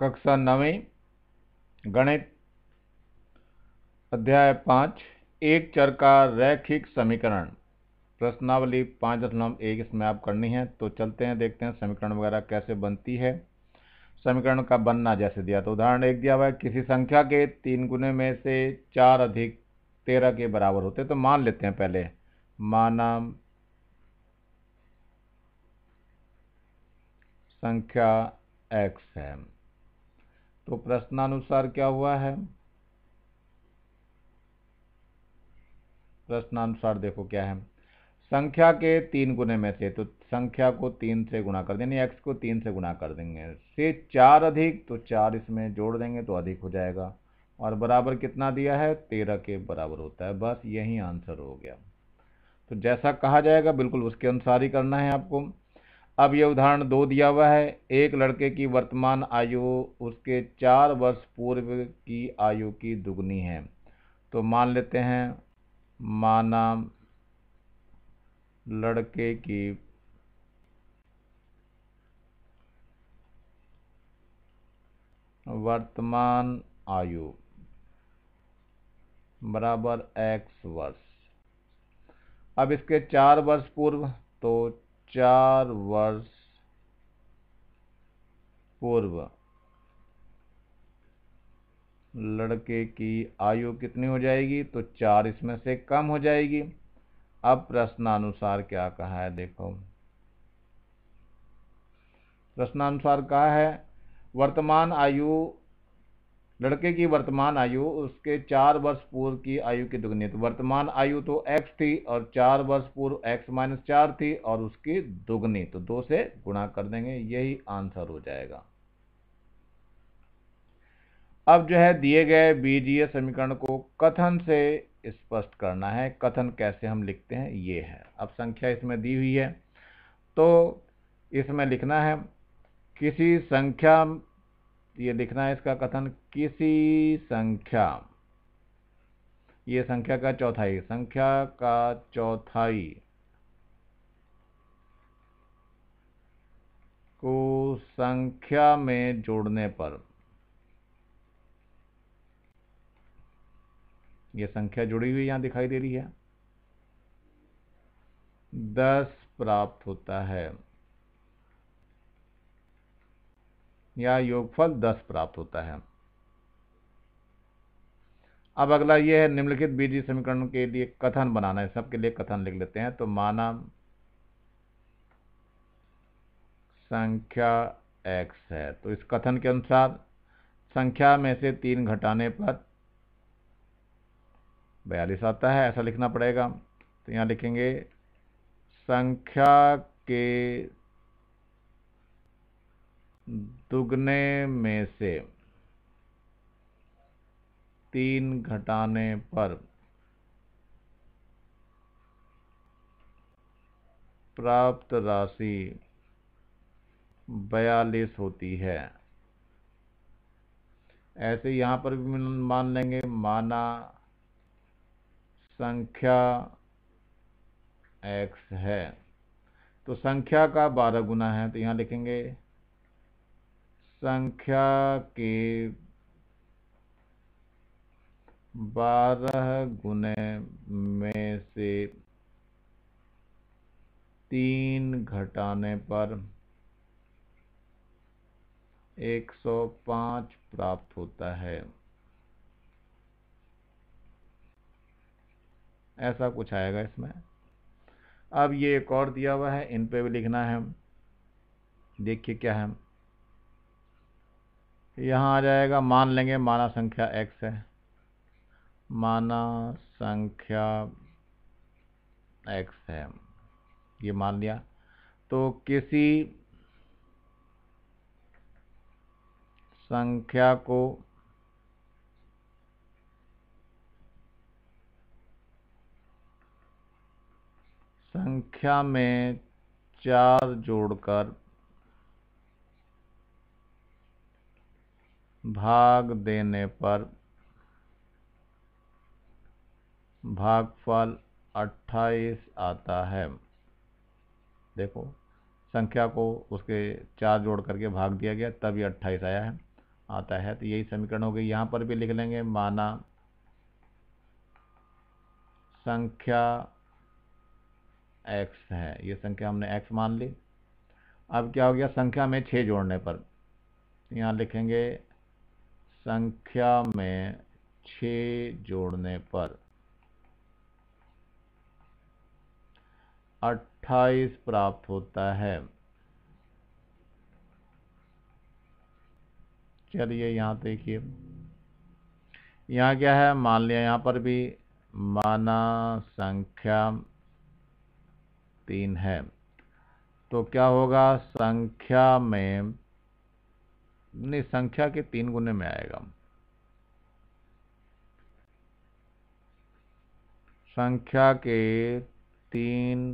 कक्षा नवें गणित अध्याय पाँच एक चर का रैखिक समीकरण प्रश्नावली पाँच दशमलव एक इसमें आप करनी है तो चलते हैं देखते हैं समीकरण वगैरह कैसे बनती है समीकरण का बनना जैसे दिया तो उदाहरण एक दिया हुआ है किसी संख्या के तीन गुने में से चार अधिक तेरह के बराबर होते तो मान लेते हैं पहले माना संख्या एक्स है तो प्रश्नानुसार क्या हुआ है प्रश्नानुसार देखो क्या है संख्या के तीन गुने में से तो संख्या को तीन से गुणा कर देंगे एक्स को तीन से गुणा कर देंगे से चार अधिक तो चार इसमें जोड़ देंगे तो अधिक हो जाएगा और बराबर कितना दिया है तेरह के बराबर होता है बस यही आंसर हो गया तो जैसा कहा जाएगा बिल्कुल उसके अनुसार ही करना है आपको अब यह उदाहरण दो दिया हुआ है एक लड़के की वर्तमान आयु उसके चार वर्ष पूर्व की आयु की दुगनी है तो मान लेते हैं माना लड़के की वर्तमान आयु बराबर एक्स वर्ष अब इसके चार वर्ष पूर्व तो चार वर्ष पूर्व लड़के की आयु कितनी हो जाएगी तो चार इसमें से कम हो जाएगी अब प्रश्नानुसार क्या कहा है देखो प्रश्नानुसार कहा है वर्तमान आयु लड़के की वर्तमान आयु उसके चार वर्ष पूर्व की आयु की दुगनी तो वर्तमान आयु तो x थी और चार वर्ष पूर्व x माइनस चार थी और उसकी दुगनी तो दो से गुणा कर देंगे यही आंसर हो जाएगा अब जो है दिए गए बीजीय समीकरण को कथन से स्पष्ट करना है कथन कैसे हम लिखते हैं ये है अब संख्या इसमें दी हुई है तो इसमें लिखना है किसी संख्या तो ये लिखना है इसका कथन किसी संख्या ये संख्या का चौथाई संख्या का चौथाई को संख्या में जोड़ने पर ये संख्या जुड़ी हुई यहां दिखाई दे रही है दस प्राप्त होता है या योगफल दस प्राप्त होता है अब अगला यह है निम्नलिखित बीजी समीकरण के लिए कथन बनाना है सबके लिए कथन लिख लेते हैं तो माना संख्या एक्स है तो इस कथन के अनुसार संख्या में से तीन घटाने पर बयालीस आता है ऐसा लिखना पड़ेगा तो यहाँ लिखेंगे संख्या के दुगने में से तीन घटाने पर प्राप्त राशि बयालीस होती है ऐसे यहाँ पर भी मान लेंगे माना संख्या एक्स है तो संख्या का बारह गुना है तो यहाँ लिखेंगे संख्या के बारह गुने में से तीन घटाने पर 105 प्राप्त होता है ऐसा कुछ आएगा इसमें अब ये एक और दिया हुआ है इन पे भी लिखना है देखिए क्या है यहाँ आ जाएगा मान लेंगे माना संख्या एक्स है माना संख्या एक्स है ये मान लिया तो किसी संख्या को संख्या में चार जोड़कर भाग देने पर भागफल 28 आता है देखो संख्या को उसके चार जोड़ करके भाग दिया गया तब ये अट्ठाईस आया है आता है तो यही समीकरण हो गया यहाँ पर भी लिख लेंगे माना संख्या x है ये संख्या हमने x मान ली अब क्या हो गया संख्या में छः जोड़ने पर यहाँ लिखेंगे संख्या में छ जोड़ने पर अट्ठाईस प्राप्त होता है चलिए यहाँ देखिए यहाँ क्या है मान लिया यहाँ पर भी माना संख्या तीन है तो क्या होगा संख्या में नहीं संख्या के तीन गुने में आएगा संख्या के तीन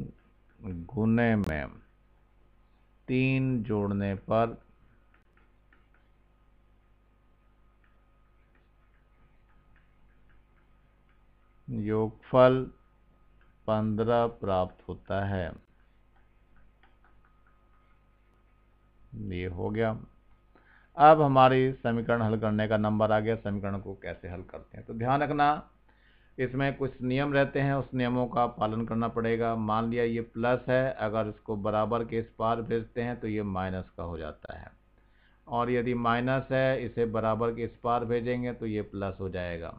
गुने में तीन जोड़ने पर योगफल पंद्रह प्राप्त होता है ये हो गया अब हमारी समीकरण हल करने का नंबर आ गया समीकरण को कैसे हल करते हैं तो ध्यान रखना इसमें कुछ नियम रहते हैं उस नियमों का पालन करना पड़ेगा मान लिया ये प्लस है अगर इसको बराबर के इस पार भेजते हैं तो ये माइनस का हो जाता है और यदि माइनस है इसे बराबर के इस पार भेजेंगे तो ये प्लस हो जाएगा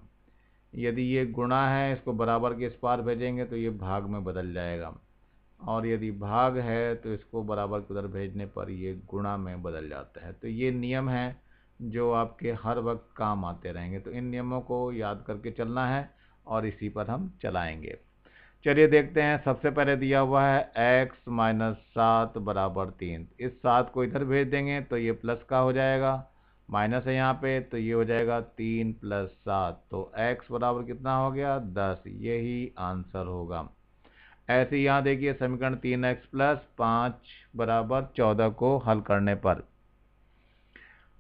यदि ये गुणा है इसको बराबर के इस पार भेजेंगे तो ये भाग में बदल जाएगा और यदि भाग है तो इसको बराबर के उधर भेजने पर ये गुणा में बदल जाता है तो ये नियम है जो आपके हर वक्त काम आते रहेंगे तो इन नियमों को याद करके चलना है और इसी पर हम चलाएंगे चलिए देखते हैं सबसे पहले दिया हुआ है x माइनस सात बराबर तीन इस सात को इधर भेज देंगे तो ये प्लस का हो जाएगा माइनस है यहाँ पे तो ये हो जाएगा तीन प्लस सात तो x बराबर कितना हो गया दस यही आंसर होगा ऐसे यहाँ देखिए समीकरण तीन एक्स प्लस पाँच बराबर चौदह को हल करने पर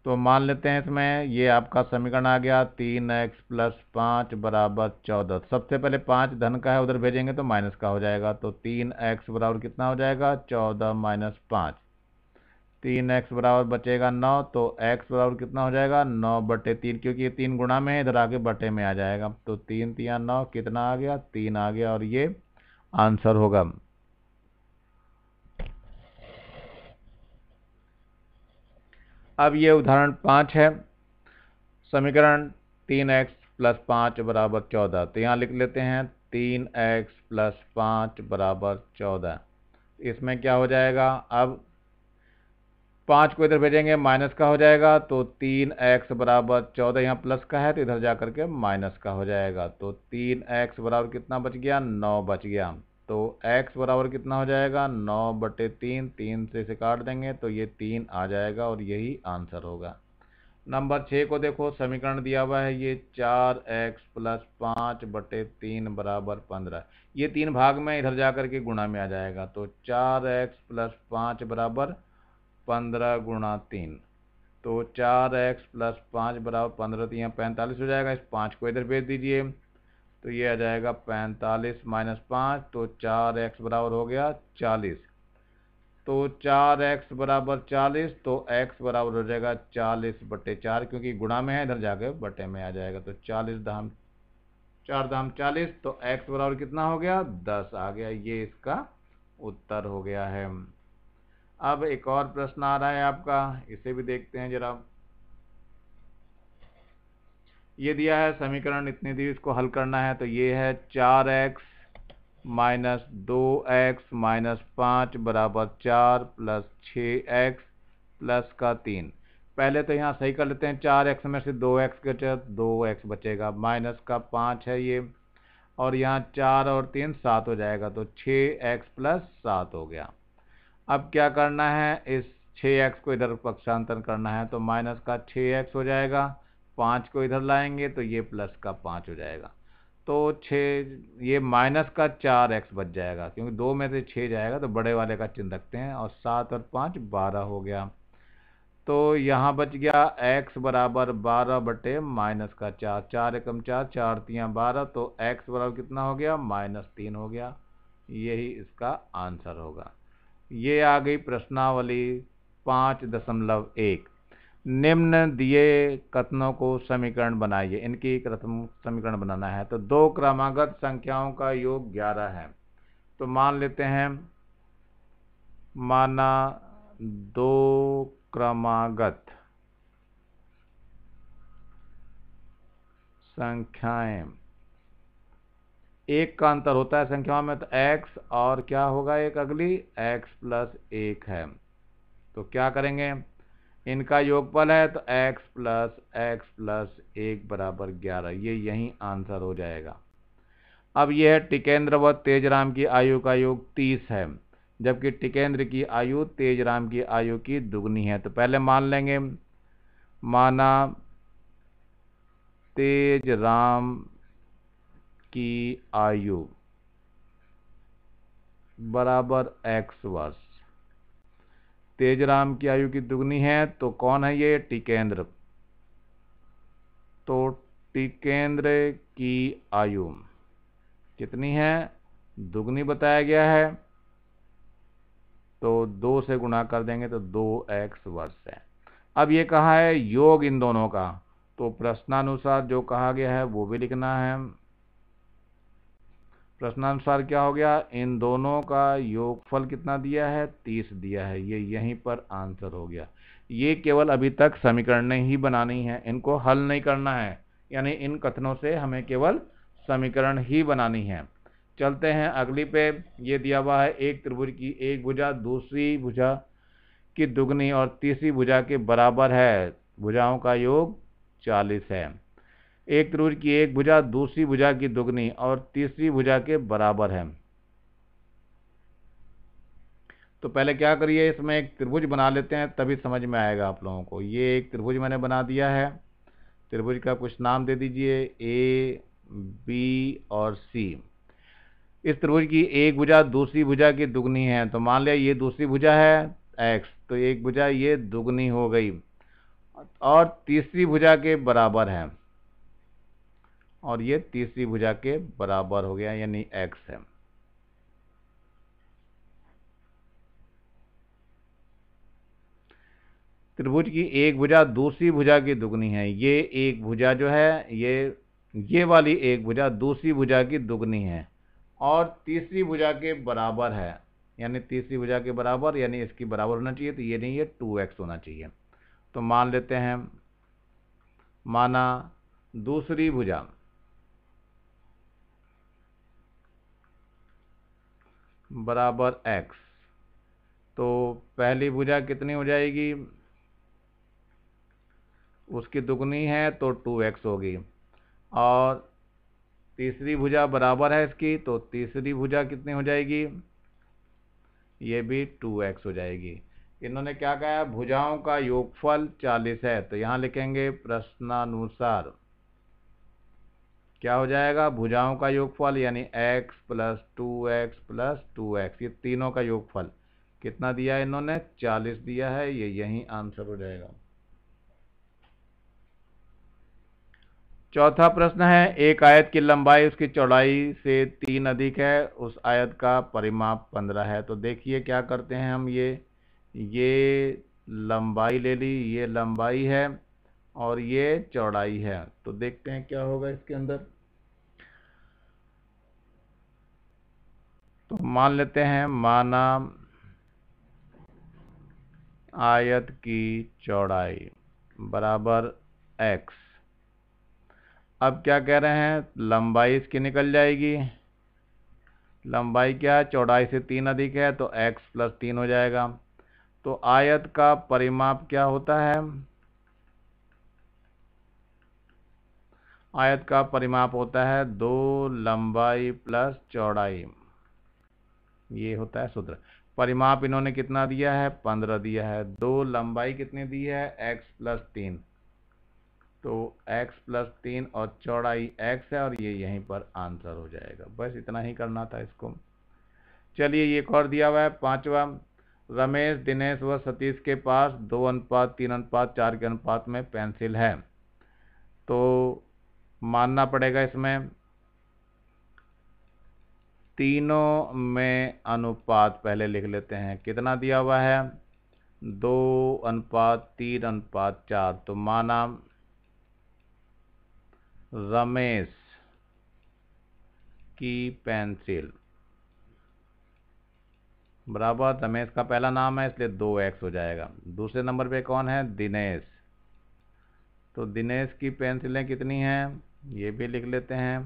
तो मान लेते हैं इसमें ये आपका समीकरण आ गया तीन एक्स प्लस पाँच बराबर चौदह सबसे पहले पाँच धन का है उधर भेजेंगे तो माइनस का हो जाएगा तो तीन एक्स बराबर कितना हो जाएगा चौदह माइनस पाँच तीन एक्स बराबर बचेगा नौ तो एक्स बराबर कितना हो जाएगा नौ बटे तीन क्योंकि ये तीन गुणा में है इधर आगे बटे में आ जाएगा तो तीन तिया नौ कितना आ गया तीन आ गया और ये आंसर होगा अब ये उदाहरण पाँच है समीकरण तीन एक्स प्लस पाँच बराबर चौदह तो यहाँ लिख लेते हैं तीन एक्स प्लस पाँच बराबर चौदह इसमें क्या हो जाएगा अब पाँच को इधर भेजेंगे माइनस का हो जाएगा तो तीन एक्स बराबर चौदह यहाँ प्लस का है तो इधर जा करके माइनस का हो जाएगा तो तीन एक्स बराबर कितना बच गया नौ बच गया तो एक्स बराबर कितना हो जाएगा नौ बटे तीन तीन से इसे काट देंगे तो ये तीन आ जाएगा और यही आंसर होगा नंबर छः को देखो समीकरण दिया हुआ है ये चार एक्स प्लस पाँच बटे तीन बराबर पंद्रह ये तीन भाग में इधर जा कर के गुणा में आ जाएगा तो चार एक्स प्लस पाँच बराबर पंद्रह गुणा तीन तो चार एक्स प्लस पाँच बराबर पंद्रह तीन तो पैंतालीस हो जाएगा इस पाँच को इधर भेज दीजिए तो ये आ जाएगा पैंतालीस माइनस पाँच तो चार एक्स बराबर हो गया चालीस तो चार एक्स बराबर चालीस तो एक्स बराबर हो जाएगा चालीस बटे चार क्योंकि गुणा में है इधर जाके बटे में आ जाएगा तो चालीस दाम चार दाम चालीस तो एक्स बराबर कितना हो गया दस आ गया ये इसका उत्तर हो गया है अब एक और प्रश्न आ रहा है आपका इसे भी देखते हैं जरा ये दिया है समीकरण इतने दी इसको हल करना है तो ये है चार एक्स माइनस दो एक्स माइनस पाँच बराबर चार प्लस छः एक्स प्लस का तीन पहले तो यहाँ सही कर लेते हैं चार एक्स में से दो एक्स बचे दो एक्स बचेगा माइनस का पाँच है ये और यहाँ चार और तीन सात हो जाएगा तो छः एक्स प्लस सात हो गया अब क्या करना है इस 6x को इधर पक्षांतरण करना है तो माइनस का 6x हो जाएगा पाँच को इधर लाएंगे तो ये प्लस का पाँच हो जाएगा तो छः ये माइनस का चार एक्स बच जाएगा क्योंकि दो में से छः जाएगा तो बड़े वाले का चिन्ह रखते हैं और सात और पाँच बारह हो गया तो यहाँ बच गया एक्स बराबर बारह बटे माइनस का चार चार एकम चार चार तियाँ बारह तो एक्स बराबर कितना हो गया माइनस तीन हो गया यही इसका आंसर होगा ये आ गई प्रश्नावली पाँच दशमलव एक निम्न दिए कथनों को समीकरण बनाइए इनकी प्रथम समीकरण बनाना है तो दो क्रमागत संख्याओं का योग ग्यारह है तो मान लेते हैं माना दो क्रमागत संख्याएं एक का अंतर होता है संख्याओं में तो एक्स और क्या होगा एक अगली एक्स प्लस एक है तो क्या करेंगे इनका योगफल है तो एक्स प्लस एक्स प्लस एक बराबर ग्यारह ये यही आंसर हो जाएगा अब यह है टिकेंद्र व तेजराम की आयु का योग तीस है जबकि टिकेंद्र की आयु तेजराम की आयु की दुगनी है तो पहले मान लेंगे माना तेज राम की आयु बराबर एक्स वर्ष तेजराम की आयु की दुगनी है तो कौन है ये टिकेंद्र तो टिकेंद्र की आयु कितनी है दुगनी बताया गया है तो दो से गुणा कर देंगे तो दो एक्स वर्ष है अब ये कहा है योग इन दोनों का तो प्रश्नानुसार जो कहा गया है वो भी लिखना है प्रश्नानुसार क्या हो गया इन दोनों का योगफल कितना दिया है तीस दिया है ये यहीं पर आंसर हो गया ये केवल अभी तक समीकरण ही बनानी है इनको हल नहीं करना है यानी इन कथनों से हमें केवल समीकरण ही बनानी है चलते हैं अगली पे ये दिया हुआ है एक त्रिभुज की एक भुजा दूसरी भुजा की दुगनी और तीसरी भुजा के बराबर है भुजाओं का योग चालीस है एक त्रिभुज की एक भुजा दूसरी भुजा की दुगनी और तीसरी भुजा के बराबर है तो पहले क्या करिए इसमें एक त्रिभुज बना लेते हैं तभी समझ में आएगा आप लोगों को ये एक त्रिभुज मैंने बना दिया है त्रिभुज का कुछ नाम दे दीजिए ए बी और सी इस त्रिभुज की एक भुजा दूसरी भुजा की दुगनी है तो मान लिया ये दूसरी भुजा है एक्स तो एक भुजा ये दुगनी हो गई और तीसरी भुजा के बराबर है और ये तीसरी भुजा के बराबर हो गया यानी एक्स है त्रिभुज की एक भुजा दूसरी भुजा की दुगनी है ये एक भुजा जो है ये ये वाली एक भुजा दूसरी भुजा की दुगनी है और तीसरी भुजा के बराबर है यानी तीसरी भुजा के बराबर यानी इसकी बराबर होना चाहिए तो ये नहीं ये टू एक्स होना चाहिए तो मान लेते हैं माना दूसरी भुजा बराबर एक्स तो पहली भुजा कितनी हो जाएगी उसकी दुगनी है तो टू एक्स होगी और तीसरी भुजा बराबर है इसकी तो तीसरी भुजा कितनी हो जाएगी ये भी टू एक्स हो जाएगी इन्होंने क्या कहा भुजाओं का योगफल चालीस है तो यहाँ लिखेंगे प्रश्नानुसार क्या हो जाएगा भुजाओं का योगफल यानी x plus two x plus two x ये तीनों का योगफल कितना दिया है इन्होंने चालीस दिया है ये यही आंसर हो जाएगा चौथा प्रश्न है एक आयत की लंबाई उसकी चौड़ाई से तीन अधिक है उस आयत का परिमाप पंद्रह है तो देखिए क्या करते हैं हम ये ये लंबाई ले ली ये लंबाई है और ये चौड़ाई है तो देखते हैं क्या होगा इसके अंदर तो मान लेते हैं माना आयत की चौड़ाई बराबर एक्स अब क्या कह रहे हैं लंबाई इसकी निकल जाएगी लंबाई क्या है चौड़ाई से तीन अधिक है तो एक्स प्लस तीन हो जाएगा तो आयत का परिमाप क्या होता है आयत का परिमाप होता है दो लंबाई प्लस चौड़ाई ये होता है सूत्र परिमाप इन्होंने कितना दिया है पंद्रह दिया है दो लंबाई कितनी दी है एक्स प्लस तीन तो एक्स प्लस तीन और चौड़ाई एक्स है और ये यहीं पर आंसर हो जाएगा बस इतना ही करना था इसको चलिए ये एक और दिया हुआ है पांचवा रमेश दिनेश व सतीश के पास दो अनुपात तीन अनुपात चार के अनुपात में पेंसिल है तो मानना पड़ेगा इसमें तीनों में अनुपात पहले लिख लेते हैं कितना दिया हुआ है दो अनुपात तीन अनुपात चार तो माना रमेश की पेंसिल बराबर रमेश का पहला नाम है इसलिए दो एक्स हो जाएगा दूसरे नंबर पे कौन है दिनेश तो दिनेश की पेंसिलें कितनी हैं ये भी लिख लेते हैं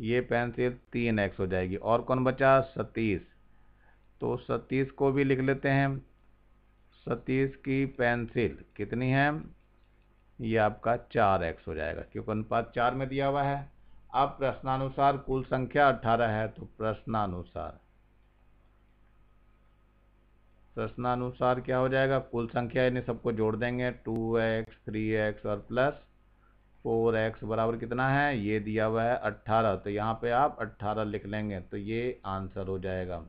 ये पेंसिल तीन एक्स हो जाएगी और कौन बचा सतीस तो सतीस को भी लिख लेते हैं सतीस की पेंसिल कितनी है ये आपका चार एक्स हो जाएगा क्योंकि अनुपात चार में दिया हुआ है अब प्रश्नानुसार कुल संख्या अट्ठारह है तो प्रश्नानुसार प्रश्नानुसार क्या हो जाएगा कुल संख्या इन्हें सबको जोड़ देंगे टू एक्स थ्री एक्स और प्लस फोर एक्स बराबर कितना है ये दिया हुआ है अट्ठारह तो यहाँ पे आप अट्ठारह लिख लेंगे तो ये आंसर हो जाएगा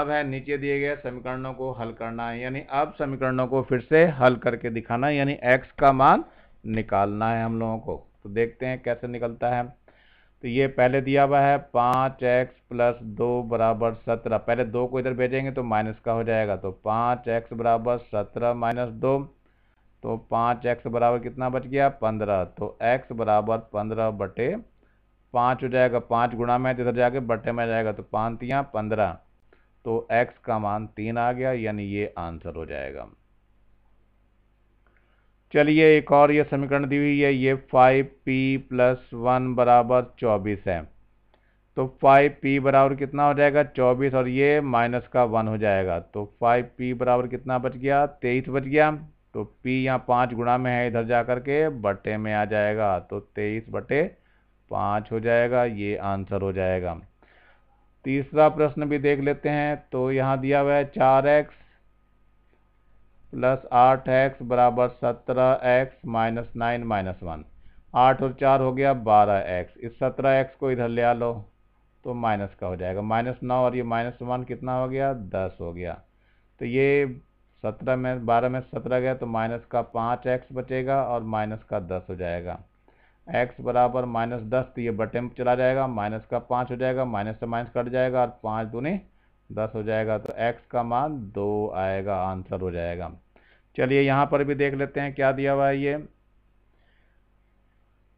अब है नीचे दिए गए समीकरणों को हल करना है यानी अब समीकरणों को फिर से हल करके दिखाना है यानी एक्स का मान निकालना है हम लोगों को तो देखते हैं कैसे निकलता है तो ये पहले दिया हुआ है पाँच एक्स प्लस दो बराबर सत्रह पहले दो को इधर भेजेंगे तो माइनस का हो जाएगा तो पाँच एक्स बराबर सत्रह माइनस दो तो पाँच एक्स बराबर कितना बच गया पंद्रह तो एक्स बराबर पंद्रह बटे पाँच हो जाएगा पाँच गुणा में तो इधर जाके बटे में जाएगा तो पाँच पंद्रह तो एक्स का मान तीन आ गया यानी ये आंसर हो जाएगा चलिए एक और ये समीकरण दी हुई है ये फाइव पी प्लस वन बराबर चौबीस है तो फाइव पी बराबर कितना हो जाएगा चौबीस और ये माइनस का वन हो जाएगा तो फाइव पी बराबर कितना बच गया तेईस बच गया तो पी यहाँ पाँच गुणा में है इधर जा कर के बटे में आ जाएगा तो तेईस बटे पाँच हो जाएगा ये आंसर हो जाएगा तीसरा प्रश्न भी देख लेते हैं तो यहाँ दिया हुआ है चार एक्स प्लस आठ एक्स बराबर सत्रह x minus nine minus one आठ और चार हो गया बारह एक्स इस सत्रह एक्स को इधर ले आ लो तो माइनस का हो जाएगा माइनस नौ और ये माइनस वन कितना हो गया दस हो गया तो ये सत्रह में बारह में सत्रह गया तो माइनस का पाँच एक्स बचेगा और माइनस का दस हो जाएगा एक्स बराबर माइनस दस तो ये बटे में चला जाएगा माइनस का पाँच हो जाएगा माइनस से माइनस कट जाएगा और पाँच दूनी दस हो जाएगा तो एक्स का मान दो आएगा आंसर हो जाएगा चलिए यहाँ पर भी देख लेते हैं क्या दिया हुआ है ये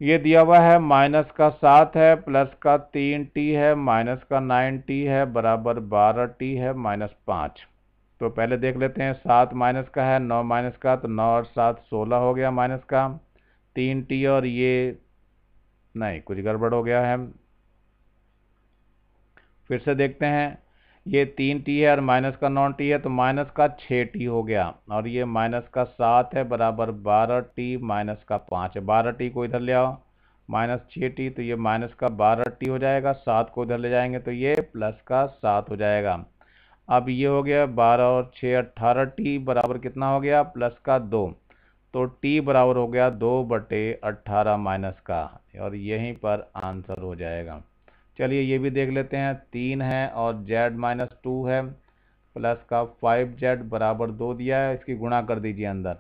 ये दिया हुआ है माइनस का सात है प्लस का तीन टी है माइनस का नाइन टी है बराबर बारह टी है माइनस पाँच तो पहले देख लेते हैं सात माइनस का है नौ माइनस का तो नौ और सात सोलह हो गया माइनस का तीन टी और ये नहीं कुछ गड़बड़ हो गया है फिर से देखते हैं ये तीन टी है और माइनस का नौ टी है तो माइनस का छः टी हो गया और ये माइनस का सात है बराबर बारह टी माइनस का पाँच है बारह टी को इधर ले आओ माइनस छः टी तो ये माइनस का बारह टी हो जाएगा सात को इधर ले जाएंगे तो ये प्लस का सात हो जाएगा अब ये हो गया बारह और छः अट्ठारह टी बराबर कितना हो गया प्लस का दो तो टी बराबर हो गया दो बटे अट्ठारह माइनस का और यहीं पर आंसर हो जाएगा चलिए ये भी देख लेते हैं तीन है और जेड माइनस टू है प्लस का फाइव जेड बराबर दो दिया है इसकी गुणा कर दीजिए अंदर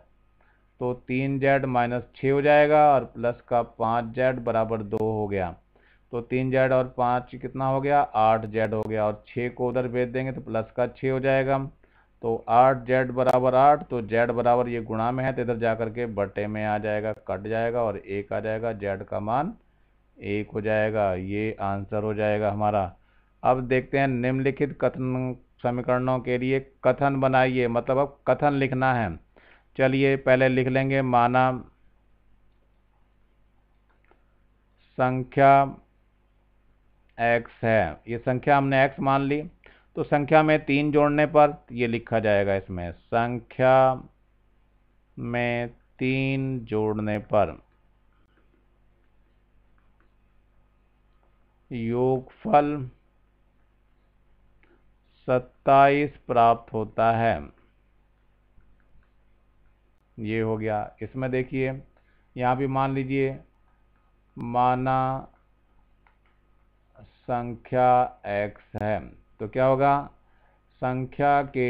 तो तीन जेड माइनस छः हो जाएगा और प्लस का पाँच जेड बराबर दो हो गया तो तीन जेड और पाँच कितना हो गया आठ जेड हो गया और छः को उधर भेज देंगे तो प्लस का छः हो जाएगा तो आठ जेड बराबर आठ तो जेड बराबर ये गुणा में है तो इधर जा करके बटे में आ जाएगा कट जाएगा और एक आ जाएगा जेड का मान एक हो जाएगा ये आंसर हो जाएगा हमारा अब देखते हैं निम्नलिखित कथन समीकरणों के लिए कथन बनाइए मतलब अब कथन लिखना है चलिए पहले लिख लेंगे माना संख्या एक्स है ये संख्या हमने एक्स मान ली तो संख्या में तीन जोड़ने पर ये लिखा जाएगा इसमें संख्या में तीन जोड़ने पर योगफल सत्ताईस प्राप्त होता है ये हो गया इसमें देखिए यहाँ भी मान लीजिए माना संख्या x है तो क्या होगा संख्या के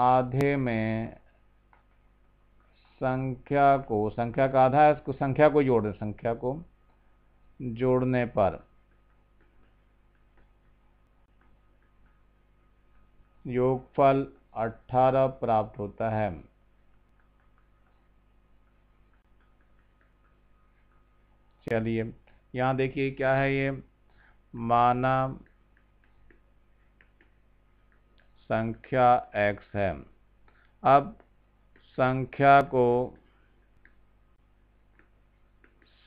आधे में संख्या को संख्या का आधा है इसको संख्या को जोड़ संख्या को जोड़ने पर योगफल 18 प्राप्त होता है चलिए यहाँ देखिए क्या है ये माना संख्या x है अब संख्या को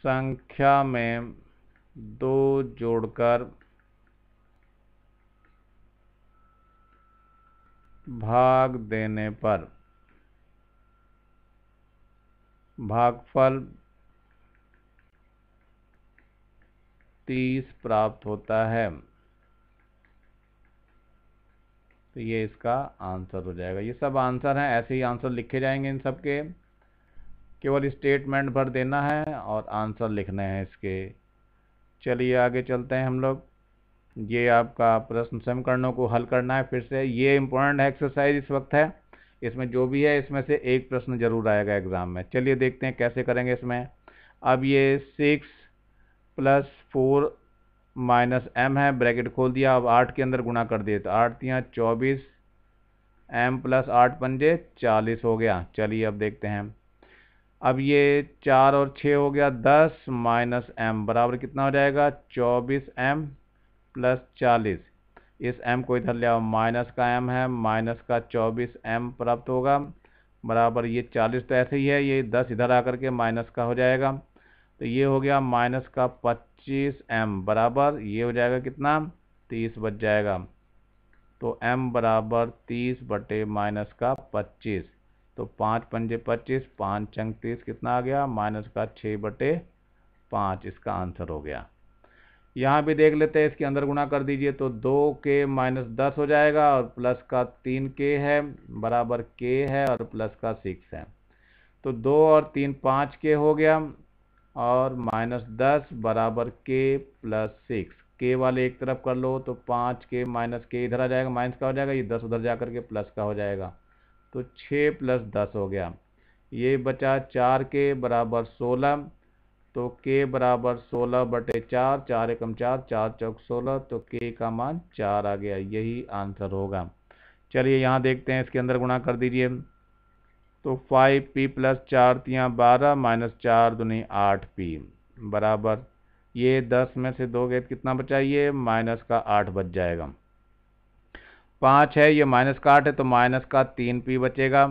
संख्या में दो जोड़कर भाग देने पर भागफल तीस प्राप्त होता है तो ये इसका आंसर हो जाएगा ये सब आंसर हैं ऐसे ही आंसर लिखे जाएंगे इन सब के केवल स्टेटमेंट भर देना है और आंसर लिखने हैं इसके चलिए आगे चलते हैं हम लोग ये आपका प्रश्न समीकरणों को हल करना है फिर से ये इम्पोर्टेंट एक्सरसाइज इस वक्त है इसमें जो भी है इसमें से एक प्रश्न जरूर आएगा एग्ज़ाम में चलिए देखते हैं कैसे करेंगे इसमें अब ये six plus four minus m है ब्रैकेट खोल दिया अब आठ के अंदर गुणा कर दिए तो आठ यहाँ चौबीस एम प्लस आठ पंजे चालीस हो गया चलिए अब देखते हैं अब ये चार और छः हो गया दस माइनस एम बराबर कितना हो जाएगा चौबीस एम प्लस चालीस इस एम को इधर ले आओ माइनस का एम है माइनस का चौबीस एम प्राप्त होगा बराबर ये चालीस तो ऐसे ही है ये दस इधर आकर के माइनस का हो जाएगा तो ये हो गया माइनस का पच्चीस एम बराबर ये हो जाएगा कितना तीस बच जाएगा तो एम बराबर तीस बटे माइनस का पच्चीस तो पाँच पंजे पच्चीस पाँच चंग तीस कितना आ गया माइनस का छः बटे पाँच इसका आंसर हो गया यहाँ भी देख लेते हैं इसके अंदर गुना कर दीजिए तो दो के माइनस दस हो जाएगा और प्लस का तीन के है बराबर के है और प्लस का सिक्स है तो दो और तीन पाँच के हो गया और माइनस दस बराबर के प्लस सिक्स के वाले एक तरफ कर लो तो पाँच के माइनस के इधर आ जाएगा माइनस का हो जाएगा ये दस उधर जा करके प्लस का हो जाएगा तो छः प्लस दस हो गया ये बचा चार के बराबर सोलह तो के बराबर सोलह बटे चार चार एकम चार चार चौक सोलह तो के का मान चार आ गया यही आंसर होगा चलिए यहाँ देखते हैं इसके अंदर गुणा कर दीजिए तो फाइव पी प्लस चार तियाँ बारह माइनस चार दुनी आठ पी बराबर ये दस में से दो गए कितना बचा ये माइनस का आठ बच जाएगा पाँच है ये माइनस का आठ है तो माइनस का तीन पी बचेगा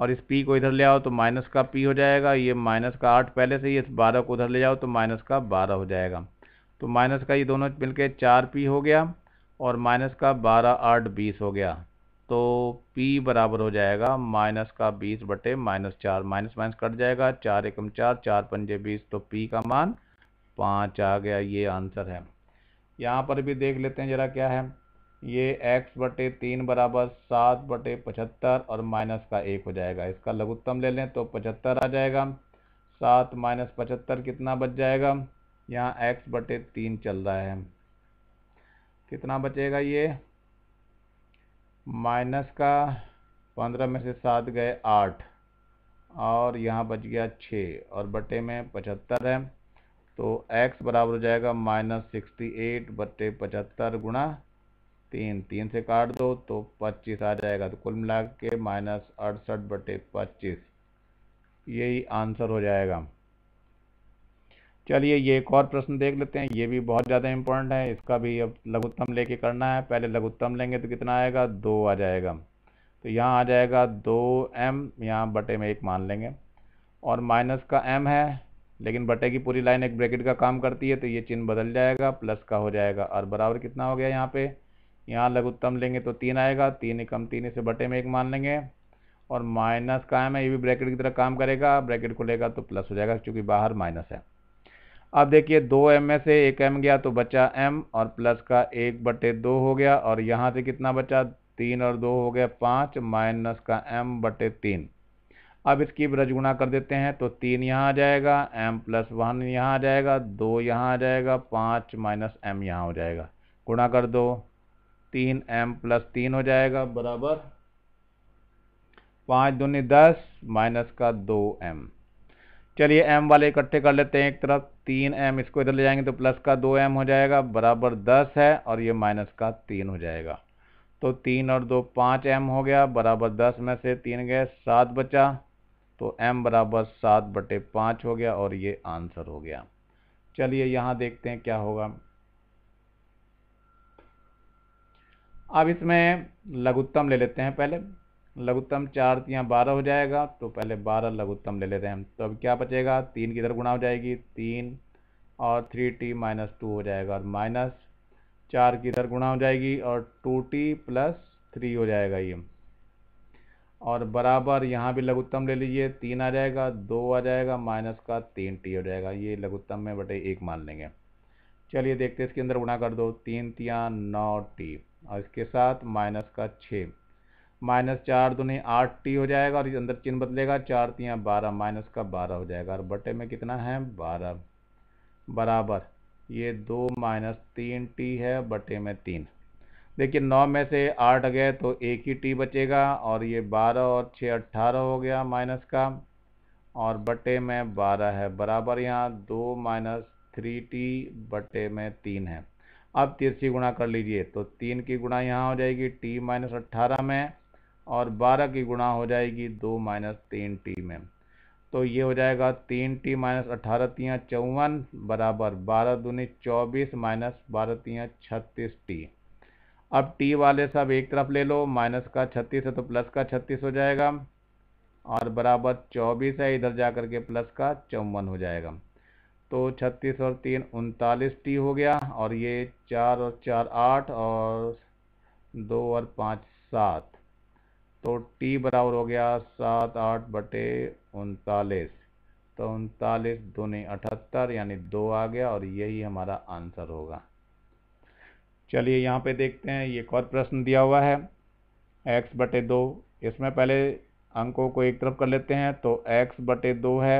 और इस पी को इधर ले आओ तो माइनस का पी हो जाएगा ये माइनस का आठ पहले से ही इस बारह को उधर ले जाओ तो माइनस का बारह हो जाएगा तो माइनस का ये दोनों मिलके चार पी हो गया और माइनस का बारह आठ बीस हो गया तो p बराबर हो जाएगा माइनस का बीस बटे माइनस चार माइनस माइनस कट जाएगा चार एकम चार चार पंजे बीस तो p का मान पाँच आ गया ये आंसर है यहाँ पर भी देख लेते हैं ज़रा क्या है ये x बटे तीन बराबर सात बटे पचहत्तर और माइनस का एक हो जाएगा इसका लघुत्तम ले लें तो पचहत्तर आ जाएगा सात माइनस पचहत्तर कितना बच जाएगा यहाँ x बटे तीन चल रहा है कितना बचेगा ये माइनस का पंद्रह में से सात गए आठ और यहाँ बच गया छः और बटे में पचहत्तर है तो x बराबर हो जाएगा माइनस सिक्सटी एट बटे पचहत्तर गुणा तीन तीन से काट दो तो पच्चीस आ जाएगा तो कुल मिला के माइनस अड़सठ बटे पच्चीस यही आंसर हो जाएगा चलिए ये एक और प्रश्न देख लेते हैं ये भी बहुत ज़्यादा इम्पोर्टेंट है इसका भी अब लघुत्तम लेके करना है पहले लघुत्तम लेंगे तो कितना आएगा दो आ जाएगा तो यहाँ आ जाएगा दो एम यहाँ बटे में एक मान लेंगे और माइनस का एम है लेकिन बटे की पूरी लाइन एक ब्रैकेट का काम करती है तो ये चिन्ह बदल जाएगा प्लस का हो जाएगा और बराबर कितना हो गया यहाँ पे यहाँ लघुत्तम लेंगे तो तीन आएगा तीन एकम तीन इसे बटे में एक मान लेंगे और माइनस का एम है ये भी ब्रैकेट की तरह काम करेगा ब्रैकेट खुलेगा तो प्लस हो जाएगा क्योंकि बाहर माइनस है अब देखिए दो एम में से एक एम गया तो बचा एम और प्लस का एक बटे दो हो गया और यहाँ से कितना बचा तीन और दो हो गया पाँच माइनस का एम बटे तीन अब इसकी ब्रजगुणा कर देते हैं तो तीन यहाँ आ जाएगा एम प्लस वन यहाँ आ जाएगा दो यहाँ आ जाएगा पाँच माइनस एम यहाँ हो जाएगा गुणा कर दो तीन एम प्लस तीन हो जाएगा बराबर पाँच दूनी दस माइनस का दो एम चलिए एम वाले इकट्ठे कर लेते हैं एक तरफ तीन एम इसको इधर ले जाएंगे तो प्लस का दो एम हो जाएगा बराबर दस है और ये माइनस का तीन हो जाएगा तो तीन और दो पाँच एम हो गया बराबर दस में से तीन गए सात बचा तो एम बराबर सात बटे पाँच हो गया और ये आंसर हो गया चलिए यहाँ देखते हैं क्या होगा अब इसमें लघुत्तम ले लेते हैं पहले लघुत्तम चार यहाँ बारह हो जाएगा तो पहले बारह लघुत्तम ले लेते हैं तो अब क्या बचेगा तीन की तरफ गुणा हो जाएगी तीन और थ्री टी माइनस टू हो जाएगा और माइनस चार की तरफ गुणा हो जाएगी और टू टी प्लस थ्री हो जाएगा ये और बराबर यहाँ भी लघुत्तम ले लीजिए तीन आ जाएगा दो आ जाएगा माइनस का तीन टी हो जाएगा ये लघुत्तम में बटे एक मान लेंगे चलिए देखते हैं इसके अंदर गुणा कर दो तीन तिया नौ टी और इसके साथ माइनस का छः माइनस चार दुनी आठ टी हो जाएगा और अंदर चिन्ह बदलेगा चार तियाँ बारह माइनस का बारह हो जाएगा और बटे में कितना है बारह बराबर ये दो माइनस तीन टी है बटे में तीन देखिए नौ में से आठ गए तो एक ही टी बचेगा और ये बारह और छः अट्ठारह हो गया माइनस का और बटे में बारह है बराबर यहाँ दो माइनस थ्री टी बटे में तीन है अब तिरछी गुणा कर लीजिए तो तीन की गुणा यहाँ हो जाएगी टी माइनस अट्ठारह में और 12 की गुणा हो जाएगी दो माइनस तीन टी में तो ये हो जाएगा तीन टी माइनस अठारह तियाँ चौवन बराबर बारह दूनी चौबीस माइनस बारह तियाँ छत्तीस टी अब टी वाले सब एक तरफ ले लो माइनस का छत्तीस है तो प्लस का छत्तीस हो जाएगा और बराबर चौबीस है इधर जा करके प्लस का चौवन हो जाएगा तो छत्तीस और तीन उनतालीस टी हो गया और ये चार और चार आठ और दो और पाँच सात तो टी बराबर हो गया सात आठ बटे उनतालीस तो उनतालीस दूनी अठहत्तर यानी दो आ गया और यही हमारा आंसर होगा चलिए यहाँ पे देखते हैं ये एक और प्रश्न दिया हुआ है एक्स बटे दो इसमें पहले अंकों को एक तरफ कर लेते हैं तो एक्स बटे दो है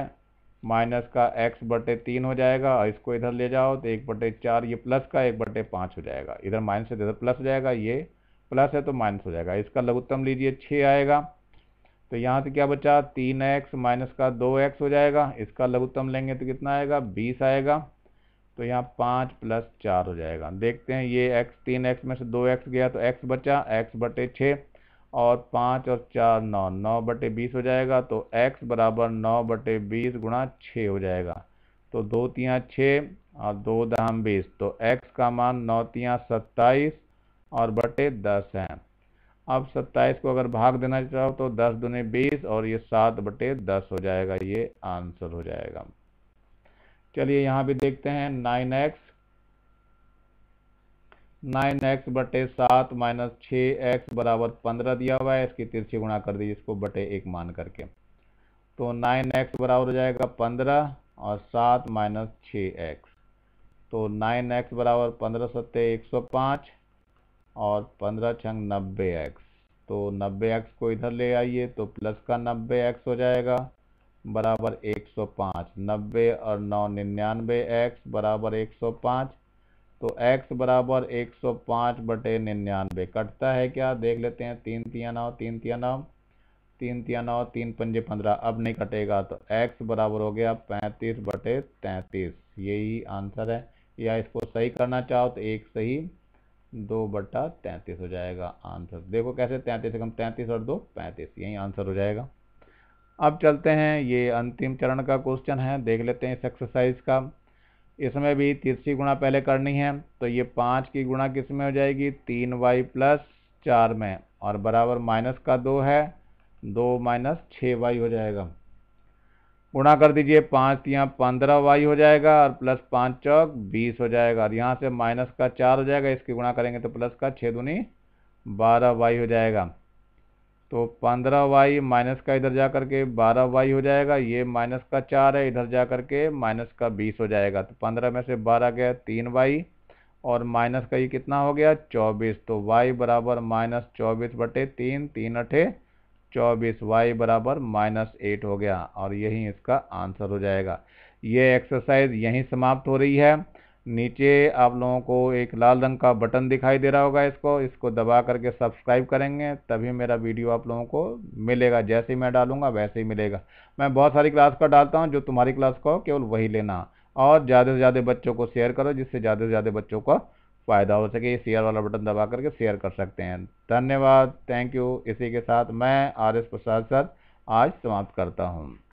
माइनस का एक्स बटे तीन हो जाएगा और इसको इधर ले जाओ तो एक बटे चार ये प्लस का एक बटे पाँच हो जाएगा इधर माइनस से इधर प्लस हो जाएगा ये प्लस है तो माइनस हो जाएगा इसका लघुत्तम लीजिए छः आएगा तो यहाँ से क्या बचा तीन एक्स माइनस का दो एक्स हो जाएगा इसका लघुत्तम लेंगे तो कितना आएगा बीस आएगा तो यहाँ पाँच प्लस चार हो जाएगा देखते हैं ये एक्स तीन एक्स में से दो एक्स गया तो एक्स बचा एक्स बटे छः और पाँच और चार नौ नौ बटे बीस हो जाएगा तो एक्स बराबर नौ बटे बीस गुणा छः हो जाएगा तो दो तियाँ छः और दो दाम बीस तो एक्स का मान नौ तियाँ सत्ताईस और बटे दस है अब सत्ताईस को अगर भाग देना चाहो तो दस दुने बीस और ये सात बटे दस हो जाएगा ये आंसर हो जाएगा चलिए यहाँ भी देखते हैं नाइन एक्स नाइन एक्स बटे सात माइनस छ एक्स बराबर पंद्रह दिया हुआ है इसकी तिरछी गुणा कर दीजिए इसको बटे एक मान करके तो नाइन एक्स बराबर हो जाएगा पंद्रह और सात माइनस छ एक्स तो नाइन एक्स बराबर पंद्रह सत्ते एक सौ पाँच और पंद्रह छंग नब्बे एक्स तो नब्बे एक्स को इधर ले आइए तो प्लस का नब्बे एक्स हो जाएगा बराबर एक सौ पाँच नब्बे और नौ निन्यानवे एक्स बराबर एक सौ पाँच तो एक्स बराबर एक सौ पाँच बटे निन्यानवे कटता है क्या देख लेते हैं तीन तिया नौ तीन तिया नौ तीन तिया नौ तीन पंजे पंद्रह अब नहीं कटेगा तो एक्स बराबर हो गया पैंतीस बटे तैंतीस यही आंसर है या इसको सही करना चाहो तो एक सही दो बटा तैंतीस हो जाएगा आंसर देखो कैसे तैंतीस कम तैंतीस और दो पैंतीस यही आंसर हो जाएगा अब चलते हैं ये अंतिम चरण का क्वेश्चन है देख लेते हैं इस एक्सरसाइज का इसमें भी तीसरी गुणा पहले करनी है तो ये पाँच की गुणा किस में हो जाएगी तीन वाई प्लस चार में और बराबर माइनस का दो है दो माइनस छः वाई हो जाएगा गुणा कर दीजिए पाँच तो यहाँ पंद्रह वाई हो जाएगा और प्लस पाँच चौक बीस हो जाएगा और यहाँ से माइनस का चार हो जाएगा इसकी गुणा करेंगे तो प्लस का छः दूनी बारह वाई हो जाएगा तो पंद्रह वाई माइनस का इधर जा कर के बारह वाई हो जाएगा ये माइनस का चार है इधर जा कर के माइनस का बीस हो जाएगा तो पंद्रह में से बारह गया तीन वाई और माइनस का ये कितना हो गया चौबीस तो वाई बराबर माइनस चौबीस बटे तीन तीन अठे चौबीस वाई बराबर माइनस एट हो गया और यही इसका आंसर हो जाएगा ये एक्सरसाइज यहीं समाप्त हो रही है नीचे आप लोगों को एक लाल रंग का बटन दिखाई दे रहा होगा इसको इसको दबा करके सब्सक्राइब करेंगे तभी मेरा वीडियो आप लोगों को मिलेगा जैसे ही मैं डालूंगा वैसे ही मिलेगा मैं बहुत सारी क्लास का डालता हूँ जो तुम्हारी क्लास का हो केवल वही लेना और ज़्यादा से ज़्यादा बच्चों को शेयर करो जिससे ज़्यादा से ज़्यादा बच्चों का फ़ायदा हो सके शेयर वाला बटन दबा करके शेयर कर सकते हैं धन्यवाद थैंक यू इसी के साथ मैं आर एस प्रसाद सर आज समाप्त करता हूँ